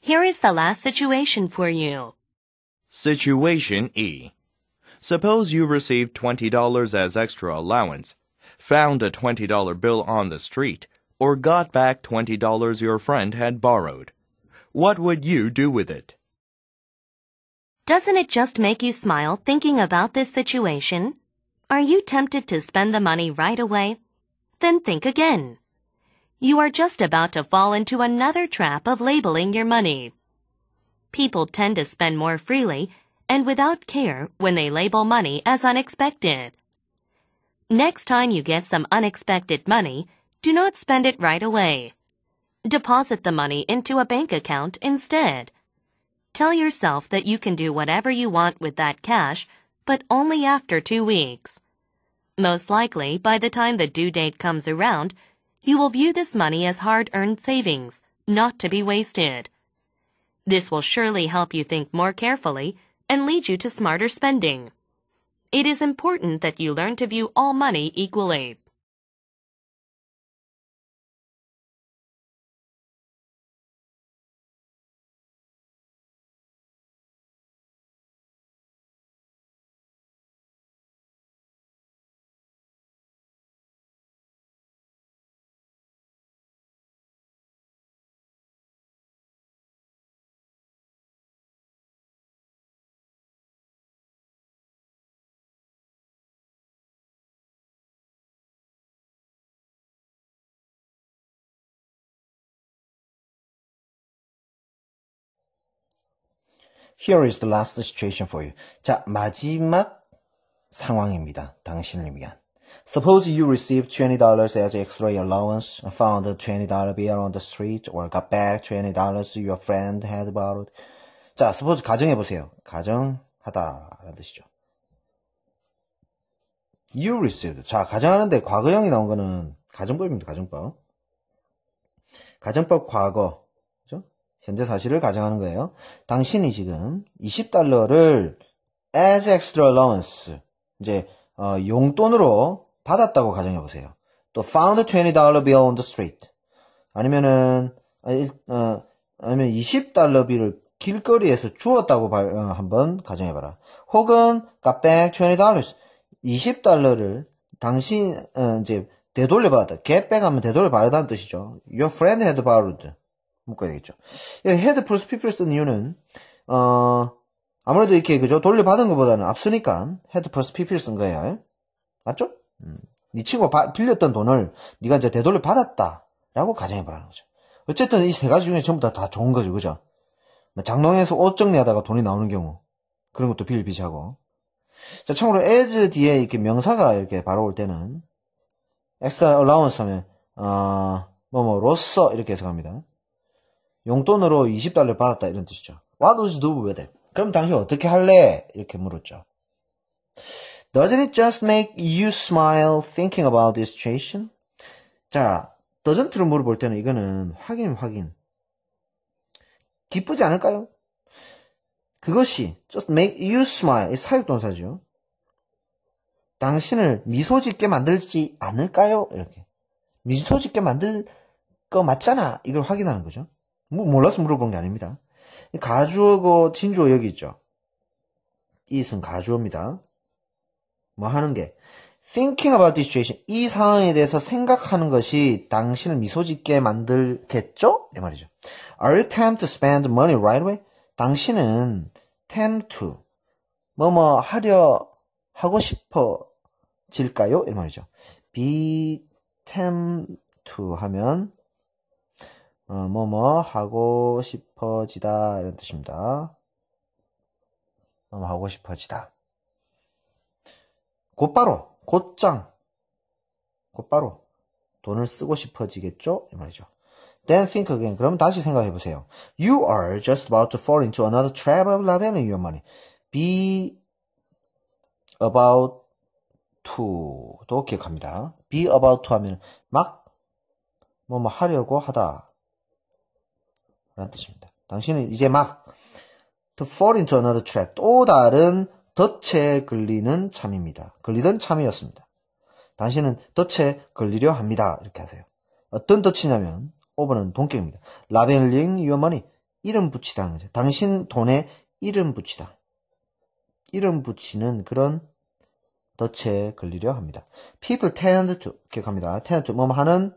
Here is the last situation for you. Situation E. Suppose you received $20 as extra allowance, found a $20 bill on the street, or got back $20 your friend had borrowed. What would you do with it? Doesn't it just make you smile thinking about this situation? Are you tempted to spend the money right away? Then think again. You are just about to fall into another trap of labeling your money. People tend to spend more freely and without care when they label money as unexpected. Next time you get some unexpected money, do not spend it right away. Deposit the money into a bank account instead. Tell yourself that you can do whatever you want with that cash, but only after two weeks. Most likely, by the time the due date comes around, you will view this money as hard-earned savings, not to be wasted. This will surely help you think more carefully and lead you to smarter spending. It is important that you learn to view all money equally. Here is the last situation for you. 자, 마지막 상황입니다. 당신을 위한. Suppose you received $20 as extra allowance, found a $20 bill on the street, or got back $20 your friend had borrowed. 자, suppose 가정해보세요. 가정하다라는 뜻이죠. You received. 자, 가정하는데 과거형이 나온 거는 가정법입니다. 가정법. 가정법 과거. 현재 사실을 가정하는 거예요. 당신이 지금 20달러를 as extra allowance 이제 어, 용돈으로 받았다고 가정해 보세요. 또 found $20 bill on the street 아니면은 아, 어, 아니면 20달러 비를 길거리에서 주었다고 발, 어, 한번 가정해 봐라. 혹은 got back $20 20달러를 당신 어, 이제 되돌려 받았다. get back 하면 되돌려 받았다는 뜻이죠. Your friend had borrowed 묶어야 되겠죠. 헤드 플러스 피 p 를쓴 이유는 어, 아무래도 이렇게 그죠 돌려받은 것보다는 앞서니까 헤드 플러스 피 p 를쓴 거예요. 맞죠? 음. 네 친구가 바, 빌렸던 돈을 네가 이제 되돌려 받았다라고 가정해보라는 거죠. 어쨌든 이 세 가지 중에 전부 다, 다 좋은 거죠, 그죠? 뭐 장롱에서 옷 정리하다가 돈이 나오는 경우 그런 것도 비일비재하고. 자, 참고로 as 뒤에 이렇게 명사가 이렇게 바로 올 때는 extra allowance 하면 어, 뭐뭐로써 이렇게 해석합니다. 용돈으로 20달러 받았다 이런 뜻이죠. What was do with it? 그럼 당신 어떻게 할래? 이렇게 물었죠. Doesn't it just make you smile thinking about this situation? 자, doesn't를 물어볼 때는 이거는 확인 확인. 기쁘지 않을까요? 그것이 just make you smile 이 사육동사죠. 당신을 미소 짓게 만들지 않을까요? 이렇게. 미소 짓게 만들 거 맞잖아. 이걸 확인하는 거죠. 뭐 몰라서 물어본게 아닙니다. 가주어고 진주어 여기 있죠. 이은 가주어입니다. 뭐 하는 게 thinking about the situation 이 상황에 대해서 생각하는 것이 당신을 미소짓게 만들겠죠? 이 말이죠. Are you tempted to spend money right away? 당신은 tempt to 뭐뭐 하려 하고 싶어질까요? 이 말이죠. be tempted 하면 어, 뭐뭐 하고 싶어지다 이런 뜻입니다. 뭐뭐 하고 싶어지다. 곧바로, 곧장, 곧바로 돈을 쓰고 싶어지겠죠? 이 말이죠. Then think again. 그럼 다시 생각해 보세요. You are just about to fall into another trap of labeling your money. Be about to도 기억합니다. Be about to 하면 막 뭐뭐 뭐 하려고 하다. 라는 뜻입니다. 당신은 이제 막 to fall into another trap 또 다른 덫에 걸리는 참입니다. 걸리던 참이었습니다. 당신은 덫에 걸리려 합니다. 이렇게 하세요. 어떤 덫이냐면 5번은 동격입니다. 라벨링 유어머니 이름 붙이다는 거죠. 당신 돈에 이름 붙이다. 이름 붙이는 그런 덫에 걸리려 합니다. People tend to 기억합니다. tend to 뭐 하는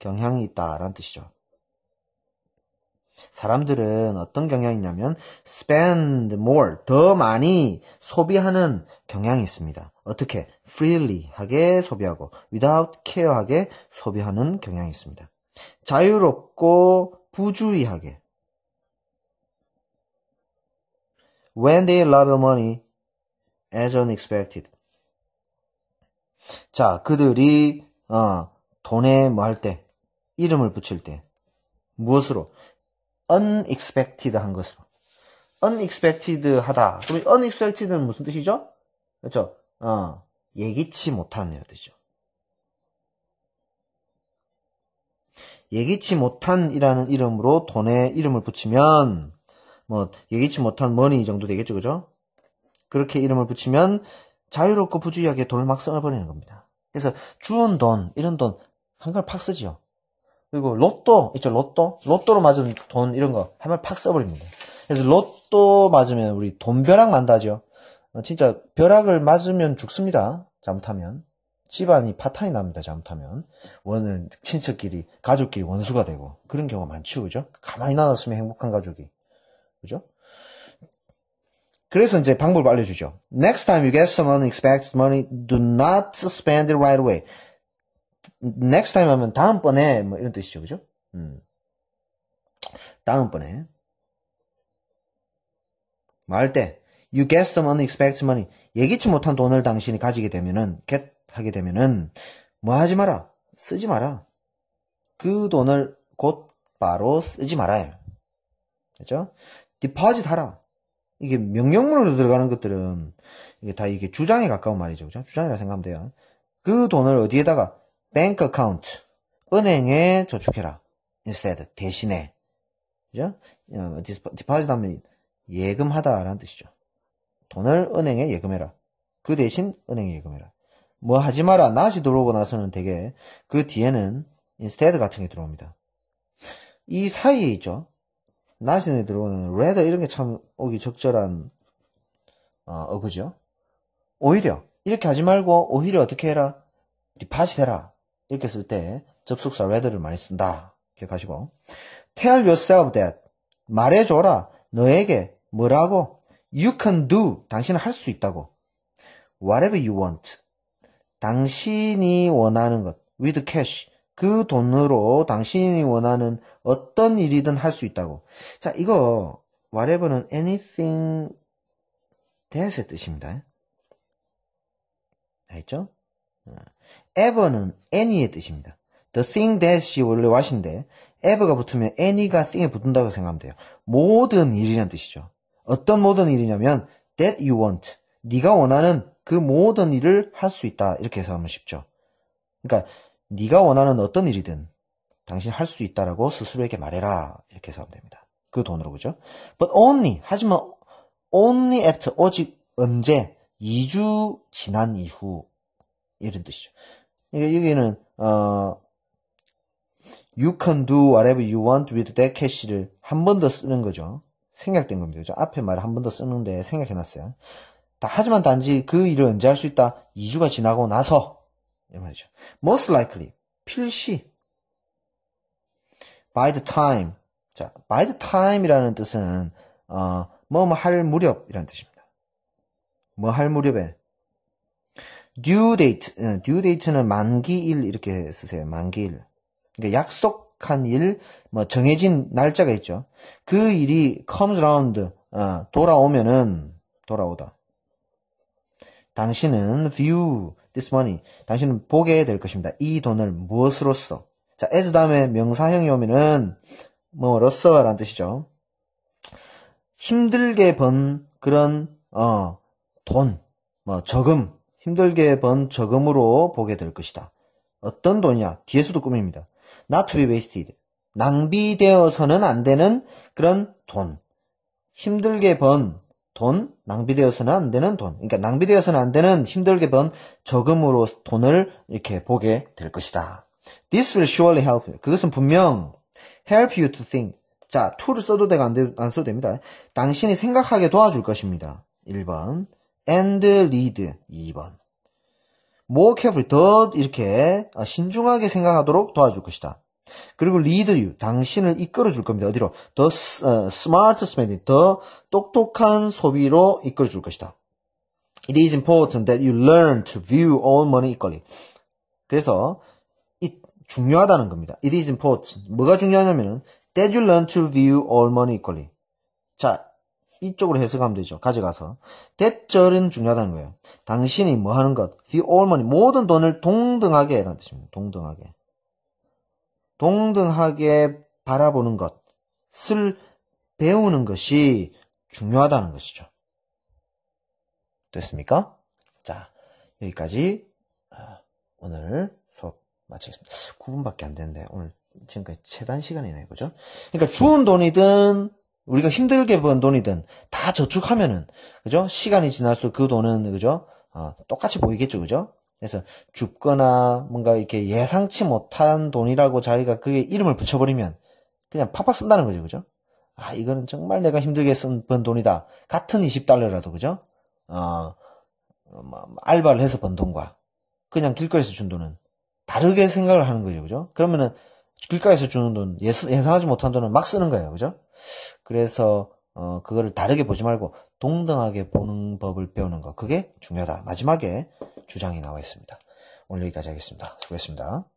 경향이 있다라는 뜻이죠. 사람들은 어떤 경향이 있냐면 spend more 더 많이 소비하는 경향이 있습니다. 어떻게 freely 하게 소비하고 without care 하게 소비하는 경향이 있습니다. 자유롭고 부주의하게 when they love money as unexpected 자 그들이 어, 돈에 뭐 할 때 이름을 붙일 때 무엇으로 unexpected 한 것으로. unexpected 하다. 그럼 unexpected는 무슨 뜻이죠? 그렇죠? 어, 예기치 못한 이런 뜻이죠. 예기치 못한이라는 이름으로 돈에 이름을 붙이면 뭐 예기치 못한 머니 정도 되겠죠, 그죠? 그렇게 이름을 붙이면 자유롭고 부주의하게 돈을 막 써버리는 겁니다. 그래서 주운 돈, 이런 돈 한 걸 팍 쓰지요. 그리고 로또 있죠 로또 로또로 맞으면 돈 이런 거 한 번 팍 써버립니다. 그래서 로또 맞으면 우리 돈 벼락 만다죠 어, 진짜 벼락을 맞으면 죽습니다. 잘못하면 집안이 파탄이 납니다. 잘못하면 원은 친척끼리 가족끼리 원수가 되고 그런 경우가 많죠, 그죠? 가만히 나눴으면 행복한 가족이 그죠? 그래서 이제 방법을 알려주죠. Next time you get someone expects money, do not spend it right away. next time 하면 다음번에 뭐 이런 뜻이죠. 그죠? 음. 다음번에 말때 you get some unexpected money 예기치 못한 돈을 당신이 가지게 되면은 get 하게 되면은 뭐 하지 마라 쓰지 마라 그 돈을 곧 바로 쓰지 말아요 그죠? deposit 하라 이게 명령문으로 들어가는 것들은 이게 다 이게 주장에 가까운 말이죠 그죠? 주장이라 생각하면 돼요 그 돈을 어디에다가 bank account 은행에 저축해라 instead 대신에 그죠? 어, deposit 하면 예금하다라는 뜻이죠. 돈을 은행에 예금해라. 그 대신 은행에 예금해라. 뭐 하지 마라. 낮이 들어오고 나서는 되게 그 뒤에는 instead 같은 게 들어옵니다. 이 사이에 있죠. 낮에 들어오는 r a e r 이런 게 참 오기 적절한 어, 어구죠. 오히려 이렇게 하지 말고 오히려 어떻게 해라? 디파짓 해라. 이렇게 쓸 때 접속사 r a t e r 를 많이 쓴다. 기억하시고. Tell yourself that. 말해줘라. 너에게 뭐라고? You can do. 당신은 할 수 있다고. Whatever you want. 당신이 원하는 것. With cash. 그 돈으로 당신이 원하는 어떤 일이든 할 수 있다고. 자, 이거 whatever는 anything that의 뜻입니다. 알죠? 겠 ever는 예. any의 뜻입니다. The thing that she 원래 what인데 ever가 붙으면 any가 thing에 붙는다고 생각하면 돼요. 모든 일이란 뜻이죠. 어떤 모든 일이냐면 that you want 네가 원하는 그 모든 일을 할 수 있다 이렇게 해석하면 쉽죠. 그러니까 네가 원하는 어떤 일이든 당신 할 수 있다라고 스스로에게 말해라 이렇게 해석하면 됩니다. 그 돈으로 그죠? But only 하지만 only after 오직 언제 2주 지난 이후 이런 뜻이죠. 그러니까 여기는 어, you can do whatever you want with that cash를 한 번 더 쓰는 거죠. 생각된 겁니다. 그죠? 앞에 말을 한 번 더 쓰는데 생각해놨어요 하지만 단지 그 일을 언제 할 수 있다? 2주가 지나고 나서 이 말이죠. Most likely 필시 by the time 자 by the time이라는 뜻은 어, 뭐뭐 할 무렵이라는 뜻입니다. 뭐 할 무렵에 due date, 예, due date는 만기일 이렇게 쓰세요. 만기일. 그러니까 약속한 일, 뭐 정해진 날짜가 있죠. 그 일이 comes round, 어, 돌아오면은 돌아오다. 당신은 view this money, 당신은 보게 될 것입니다. 이 돈을 무엇으로써? 자, as 다음에 명사형이 오면은 뭐로서라는 뜻이죠. 힘들게 번 그런 어, 돈, 뭐 저금 힘들게 번 저금으로 보게 될 것이다. 어떤 돈이냐? 뒤에서도 꿈입니다 Not to be wasted. 낭비되어서는 안 되는 그런 돈. 힘들게 번 돈, 낭비되어서는 안 되는 돈. 그러니까 낭비되어서는 안 되는 힘들게 번 저금으로 돈을 이렇게 보게 될 것이다. This will surely help you. 그것은 분명 help you to think. 자, to를 써도 되고 안, 안 써도 됩니다. 당신이 생각하게 도와줄 것입니다. 1번. and read 2번. more c a r e f u l 더 이렇게 신중하게 생각하도록 도와줄 것이다. 그리고 lead you, 당신을 이끌어 줄 겁니다. 어디로? 더 smart spending, 더 똑똑한 소비로 이끌어 줄 것이다. It is important that you learn to view all money equally. 그래서 이 중요하다는 겁니다. It is important. 뭐가 중요하냐면은 that you learn to view all money equally. 자, 이쪽으로 해석하면 되죠. 가져가서. 대절은 중요하다는 거예요. 당신이 뭐 하는 것, the all money, 모든 돈을 동등하게, 라는 뜻입니다. 동등하게. 동등하게 바라보는 것을 배우는 것이 중요하다는 것이죠. 됐습니까? 자, 여기까지 아, 오늘 수업 마치겠습니다. 9분밖에 안 됐는데, 오늘 지금까지 최단 시간이네요. 그죠? 그러니까 주운 돈이든 우리가 힘들게 번 돈이든 다 저축하면은 그죠? 시간이 지날수록 그 돈은 그죠? 어, 똑같이 보이겠죠, 그죠? 그래서 죽거나 뭔가 이렇게 예상치 못한 돈이라고 자기가 그게 이름을 붙여버리면 그냥 팍팍 쓴다는 거죠, 그죠? 아, 이거는 정말 내가 힘들게 쓴 번 돈이다. 같은 20달러라도 그죠? 어, 뭐, 알바를 해서 번 돈과 그냥 길거리에서 준 돈은 다르게 생각을 하는 거죠, 그죠? 그러면은 길가에서 주는 돈, 예상하지 못한 돈은 막 쓰는 거예요. 그죠? 그래서, 어, 그거를 다르게 보지 말고 동등하게 보는 법을 배우는 거. 그게 중요하다. 마지막에 주장이 나와 있습니다. 오늘 여기까지 하겠습니다. 수고했습니다.